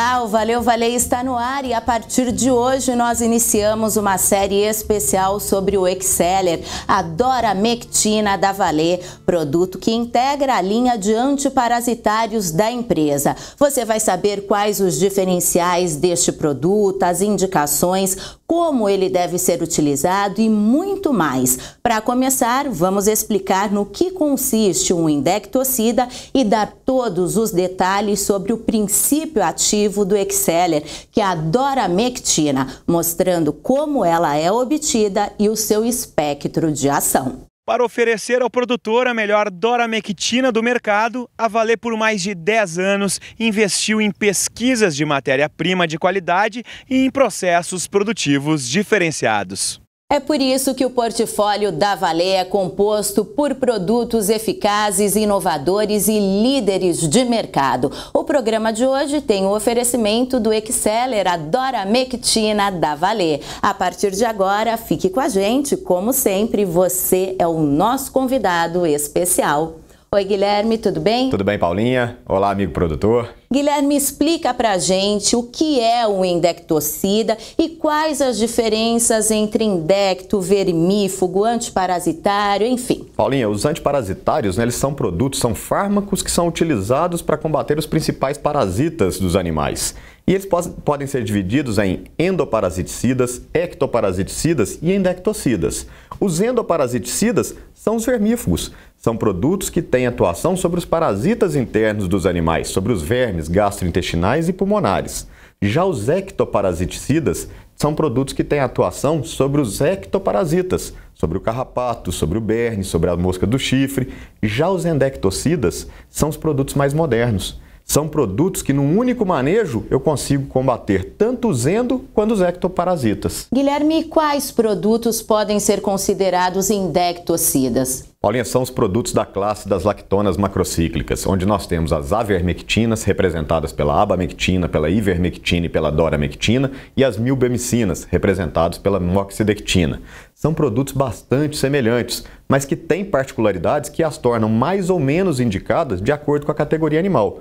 cloud. Jornal Valeu Valei está no ar e a partir de hoje nós iniciamos uma série especial sobre o Exceller, a Doramectina da Valê, produto que integra a linha de antiparasitários da empresa. Você vai saber quais os diferenciais deste produto, as indicações, como ele deve ser utilizado e muito mais. Para começar, vamos explicar no que consiste um indectocida e dar todos os detalhes sobre o princípio ativo do Exceller, que é a doramectina, mostrando como ela é obtida e o seu espectro de ação. Para oferecer ao produtor a melhor doramectina do mercado, a Valer por mais de 10 anos investiu em pesquisas de matéria-prima de qualidade e em processos produtivos diferenciados. É por isso que o portfólio da Vale é composto por produtos eficazes, inovadores e líderes de mercado. O programa de hoje tem o oferecimento do Exceller Adora Mectina da Vale. A partir de agora, fique com a gente. Como sempre, você é o nosso convidado especial. Oi, Guilherme, tudo bem? Tudo bem, Paulinha? Olá, amigo produtor. Guilherme, explica pra gente o que é o indectocida e quais as diferenças entre indecto, vermífugo, antiparasitário, enfim. Paulinha, os antiparasitários, né, eles são produtos, são fármacos que são utilizados para combater os principais parasitas dos animais. E eles podem ser divididos em endoparasiticidas, ectoparasiticidas e endectocidas. Os endoparasiticidas são os vermífugos, são produtos que têm atuação sobre os parasitas internos dos animais, sobre os vermes gastrointestinais e pulmonares. Já os ectoparasiticidas são produtos que têm atuação sobre os ectoparasitas, sobre o carrapato, sobre o berne, sobre a mosca do chifre. Já os endectocidas são os produtos mais modernos são produtos que, num único manejo, eu consigo combater tanto os endo quanto os ectoparasitas. Guilherme, quais produtos podem ser considerados indectocidas? Paulinha, são os produtos da classe das lactonas macrocíclicas, onde nós temos as avermectinas, representadas pela abamectina, pela ivermectina e pela doramectina, e as milbemicinas, representadas pela moxidectina. São produtos bastante semelhantes, mas que têm particularidades que as tornam mais ou menos indicadas de acordo com a categoria animal.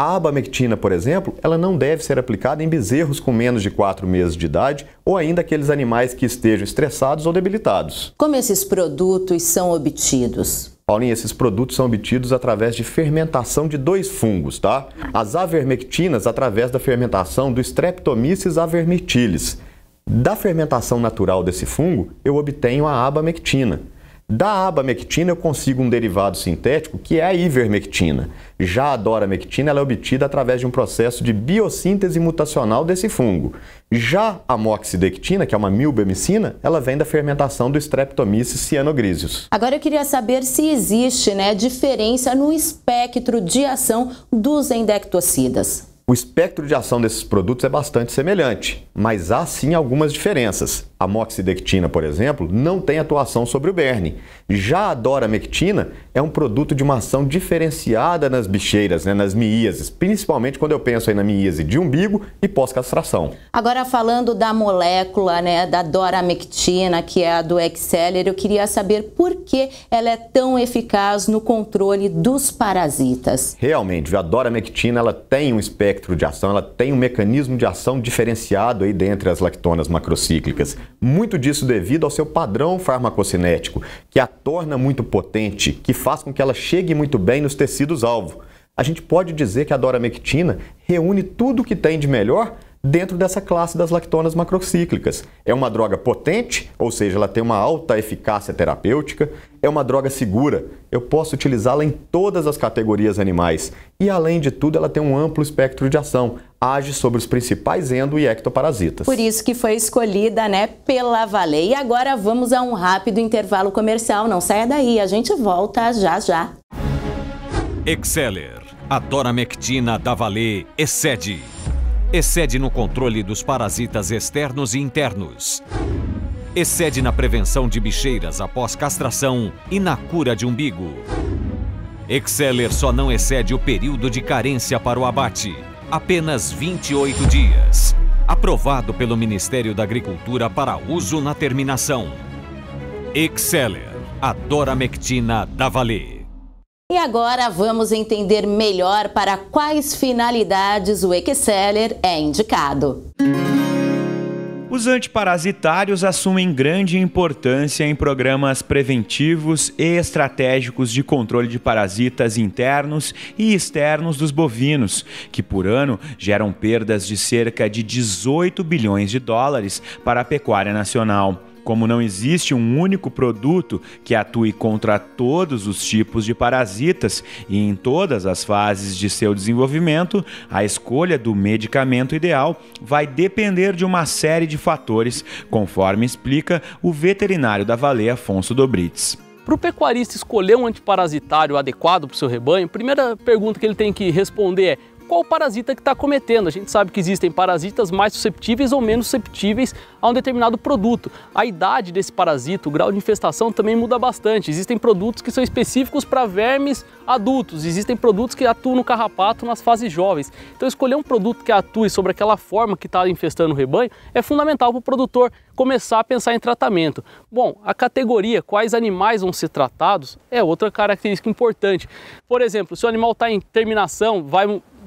A abamectina, por exemplo, ela não deve ser aplicada em bezerros com menos de 4 meses de idade ou ainda aqueles animais que estejam estressados ou debilitados. Como esses produtos são obtidos? Paulinho, esses produtos são obtidos através de fermentação de dois fungos, tá? As avermectinas através da fermentação do Streptomyces avermitilis. Da fermentação natural desse fungo, eu obtenho a abamectina. Da abamectina eu consigo um derivado sintético que é a ivermectina. Já a doramectina ela é obtida através de um processo de biossíntese mutacional desse fungo. Já a moxidectina, que é uma milbemicina, ela vem da fermentação do Streptomyces cyanogrisus. Agora eu queria saber se existe né, diferença no espectro de ação dos endectocidas. O espectro de ação desses produtos é bastante semelhante, mas há sim algumas diferenças. A moxidectina, por exemplo, não tem atuação sobre o berne. Já a doramectina é um produto de uma ação diferenciada nas bicheiras, né, nas miíases, principalmente quando eu penso aí na miíase de umbigo e pós-castração. Agora falando da molécula, né, da doramectina, que é a do Exceller, eu queria saber por que ela é tão eficaz no controle dos parasitas. Realmente, a doramectina ela tem um espectro espectro de ação, ela tem um mecanismo de ação diferenciado aí dentre as lactonas macrocíclicas. Muito disso devido ao seu padrão farmacocinético, que a torna muito potente, que faz com que ela chegue muito bem nos tecidos-alvo. A gente pode dizer que a doramectina reúne tudo o que tem de melhor dentro dessa classe das lactonas macrocíclicas. É uma droga potente, ou seja, ela tem uma alta eficácia terapêutica, é uma droga segura, eu posso utilizá-la em todas as categorias animais e, além de tudo, ela tem um amplo espectro de ação, age sobre os principais endo e ectoparasitas. Por isso que foi escolhida, né, pela Vale. E agora vamos a um rápido intervalo comercial. Não saia daí, a gente volta já já. Exceller, a doramectina da Vale excede excede no controle dos parasitas externos e internos, excede na prevenção de bicheiras após castração e na cura de umbigo. Exceller só não excede o período de carência para o abate, apenas 28 dias. Aprovado pelo Ministério da Agricultura para uso na terminação. Exceller, a Doramectina da Valer. E agora vamos entender melhor para quais finalidades o Exceller é indicado. Os antiparasitários assumem grande importância em programas preventivos e estratégicos de controle de parasitas internos e externos dos bovinos, que por ano geram perdas de cerca de 18 bilhões de dólares para a pecuária nacional. Como não existe um único produto que atue contra todos os tipos de parasitas e em todas as fases de seu desenvolvimento, a escolha do medicamento ideal vai depender de uma série de fatores, conforme explica o veterinário da Vale Afonso Dobritz. Para o pecuarista escolher um antiparasitário adequado para o seu rebanho, a primeira pergunta que ele tem que responder é qual parasita que está cometendo. A gente sabe que existem parasitas mais susceptíveis ou menos susceptíveis a um determinado produto. A idade desse parasita, o grau de infestação também muda bastante. Existem produtos que são específicos para vermes adultos, existem produtos que atuam no carrapato nas fases jovens. Então escolher um produto que atue sobre aquela forma que está infestando o rebanho é fundamental para o produtor começar a pensar em tratamento. Bom, a categoria, quais animais vão ser tratados, é outra característica importante. Por exemplo, se o animal está em terminação, vai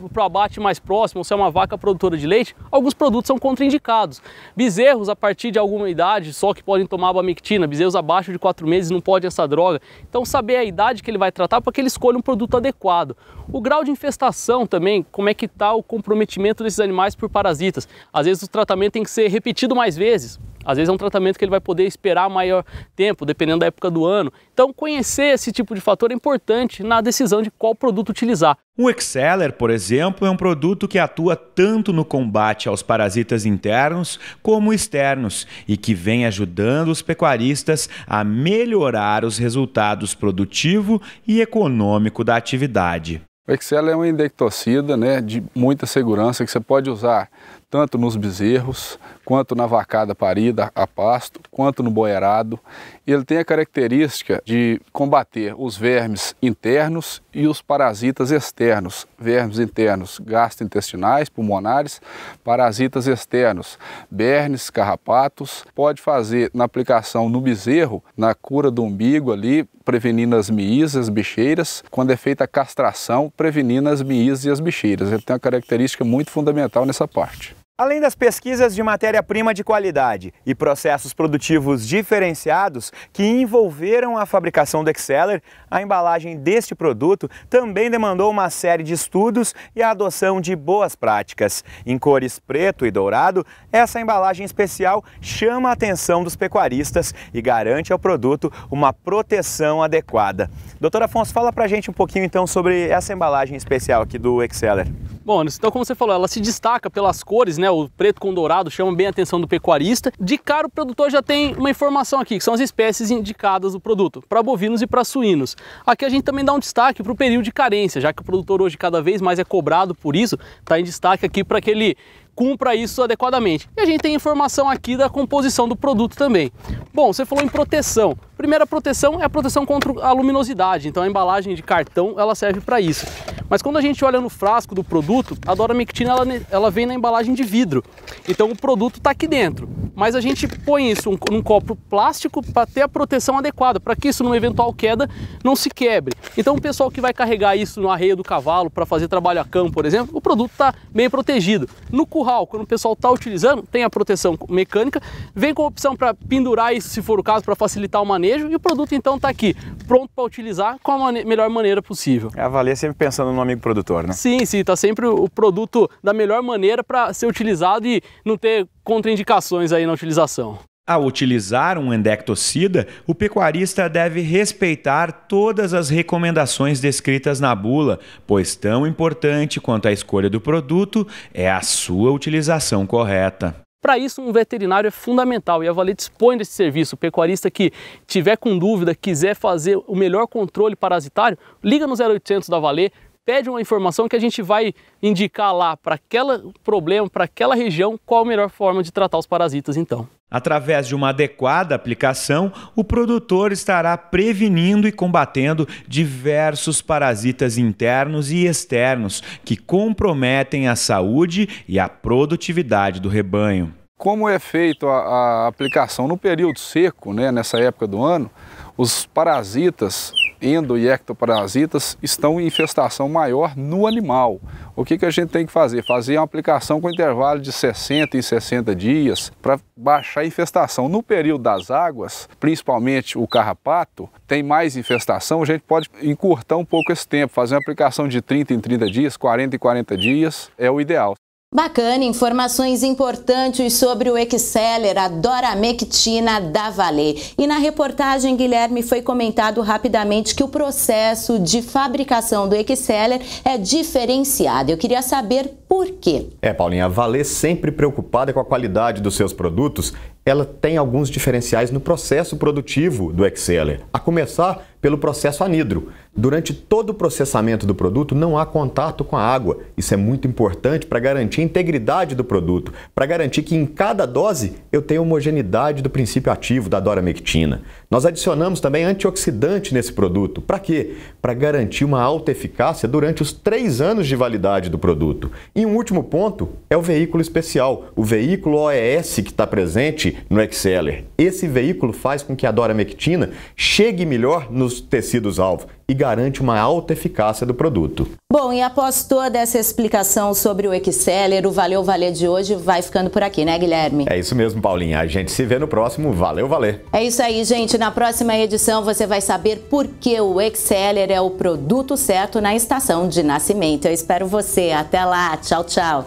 para o abate mais próximo, ou se é uma vaca produtora de leite, alguns produtos são contraindicados. Bezerros a partir de alguma idade só que podem tomar abamictina, bezerros abaixo de 4 meses não podem essa droga. Então saber a idade que ele vai tratar para que ele escolha um produto adequado. O grau de infestação também, como é que está o comprometimento desses animais por parasitas. Às vezes o tratamento tem que ser repetido mais vezes, às vezes é um tratamento que ele vai poder esperar maior tempo, dependendo da época do ano. Então, conhecer esse tipo de fator é importante na decisão de qual produto utilizar. O Exceller, por exemplo, é um produto que atua tanto no combate aos parasitas internos como externos e que vem ajudando os pecuaristas a melhorar os resultados produtivo e econômico da atividade. O Excel é um indectocida né, de muita segurança que você pode usar tanto nos bezerros, quanto na vacada parida a pasto, quanto no boerado. Ele tem a característica de combater os vermes internos e os parasitas externos. Vermes internos gastrointestinais, pulmonares, parasitas externos, bernes, carrapatos. Pode fazer na aplicação no bezerro, na cura do umbigo ali, prevenindo as miízes, as bicheiras. Quando é feita a castração, prevenindo as miízes e as bicheiras. Ele tem uma característica muito fundamental nessa parte. Além das pesquisas de matéria-prima de qualidade e processos produtivos diferenciados que envolveram a fabricação do Exceller, a embalagem deste produto também demandou uma série de estudos e a adoção de boas práticas. Em cores preto e dourado, essa embalagem especial chama a atenção dos pecuaristas e garante ao produto uma proteção adequada. Doutor Afonso, fala pra gente um pouquinho então sobre essa embalagem especial aqui do Exceller. Bom, então como você falou, ela se destaca pelas cores, né? o preto com dourado, chama bem a atenção do pecuarista. De cara, o produtor já tem uma informação aqui, que são as espécies indicadas do produto, para bovinos e para suínos. Aqui a gente também dá um destaque para o período de carência, já que o produtor hoje cada vez mais é cobrado por isso, está em destaque aqui para aquele cumpra isso adequadamente. E a gente tem informação aqui da composição do produto também. Bom, você falou em proteção. Primeira proteção é a proteção contra a luminosidade, então a embalagem de cartão ela serve para isso. Mas quando a gente olha no frasco do produto, a doramectina ela, ela vem na embalagem de vidro. Então o produto está aqui dentro. Mas a gente põe isso num copo plástico para ter a proteção adequada, para que isso numa eventual queda não se quebre. Então o pessoal que vai carregar isso no arreio do cavalo para fazer trabalho a campo, por exemplo, o produto está bem protegido. No curral, quando o pessoal está utilizando, tem a proteção mecânica, vem com a opção para pendurar isso, se for o caso, para facilitar o manejo, e o produto então está aqui, pronto para utilizar com a melhor maneira possível. É avalia sempre pensando no amigo produtor, né? Sim, sim, está sempre o produto da melhor maneira para ser utilizado e não ter contraindicações aí na utilização. Ao utilizar um endectocida, o pecuarista deve respeitar todas as recomendações descritas na bula, pois tão importante quanto a escolha do produto é a sua utilização correta. Para isso, um veterinário é fundamental e a Vale dispõe desse serviço. O pecuarista que tiver com dúvida, quiser fazer o melhor controle parasitário, liga no 0800 da Vale, pede uma informação que a gente vai indicar lá para aquele problema, para aquela região, qual a melhor forma de tratar os parasitas então. Através de uma adequada aplicação, o produtor estará prevenindo e combatendo diversos parasitas internos e externos que comprometem a saúde e a produtividade do rebanho. Como é feito a, a aplicação no período seco, né, nessa época do ano, os parasitas endo e ectoparasitas estão em infestação maior no animal. O que, que a gente tem que fazer? Fazer uma aplicação com intervalo de 60 em 60 dias para baixar a infestação. No período das águas, principalmente o carrapato, tem mais infestação, a gente pode encurtar um pouco esse tempo, fazer uma aplicação de 30 em 30 dias, 40 em 40 dias é o ideal. Bacana, informações importantes sobre o Exceller, a doramectina da Valer. E na reportagem, Guilherme, foi comentado rapidamente que o processo de fabricação do Exceller é diferenciado. Eu queria saber por quê. É, Paulinha, a Valer é sempre preocupada com a qualidade dos seus produtos, ela tem alguns diferenciais no processo produtivo do Exceller. a começar pelo processo anidro. Durante todo o processamento do produto não há contato com a água. Isso é muito importante para garantir a integridade do produto, para garantir que em cada dose eu tenha homogeneidade do princípio ativo da doramectina. Nós adicionamos também antioxidante nesse produto. Para quê? Para garantir uma alta eficácia durante os três anos de validade do produto. E um último ponto é o veículo especial, o veículo OES que está presente no Exceller. Esse veículo faz com que a doramectina chegue melhor nos tecidos-alvo e garante uma alta eficácia do produto. Bom, e após toda essa explicação sobre o Exceller, o Valeu Valer de hoje vai ficando por aqui, né, Guilherme? É isso mesmo, Paulinha. A gente se vê no próximo Valeu Valer. É isso aí, gente. Na próxima edição você vai saber por que o Exceller é o produto certo na estação de nascimento. Eu espero você. Até lá. Tchau, tchau.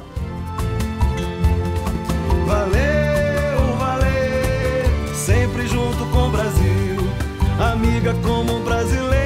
Valeu, Valeu. sempre junto com o Brasil, amiga como um brasileiro.